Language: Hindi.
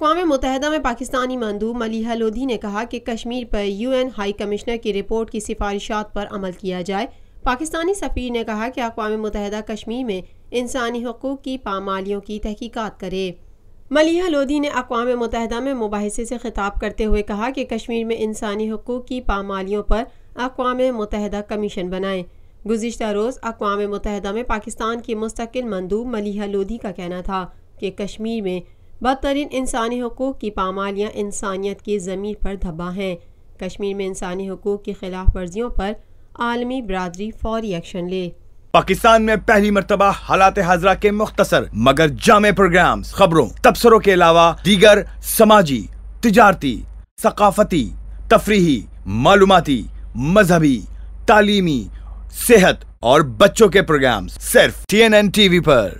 अकवा मुतहदा में पाकिस्तानी मंदूब मलिहा लोधी ने कहा कि कश्मीर पर यू एन हाई कमिश्नर की रिपोर्ट की सिफारिशात पर अमल किया जाए पाकिस्तानी सफ़ीर ने कहा कि अकवा मुतहदा कश्मीर में इंसानी हकूक़ की पामालियों की तहकीकात करे मलिहा लोधी ने अकवा मुतहदा में मुबासे से खिताब करते हुए कहा कि कश्मीर में इंसानी हकूक़ की पामालियों पर अकवा मुतहदा कमीशन बनाएं गुज्त रोज़ अकवा मुतहदा में पाकिस्तान की मुस्तकिल मंदूब मलिहा लोधी का कहना था कि कश्मीर में बदतरीन इंसानी हकूक़ की पामालियाँ इंसानियत की ज़मीर पर धबा हैं कश्मीर में इंसानी हकूक़ की खिलाफ वर्जियों पर आलमी बरदरी फौरी एक्शन ले पाकिस्तान में पहली मरतबा हालात हाजरा के मुख्तर मगर जाम प्रोग्राम खबरों तबसरों के अलावा दीगर समाजी तजारती सकाफती तफरी मालूमती मजहबी तालीमी सेहत और बच्चों के प्रोग्राम सिर्फ T N N T V पर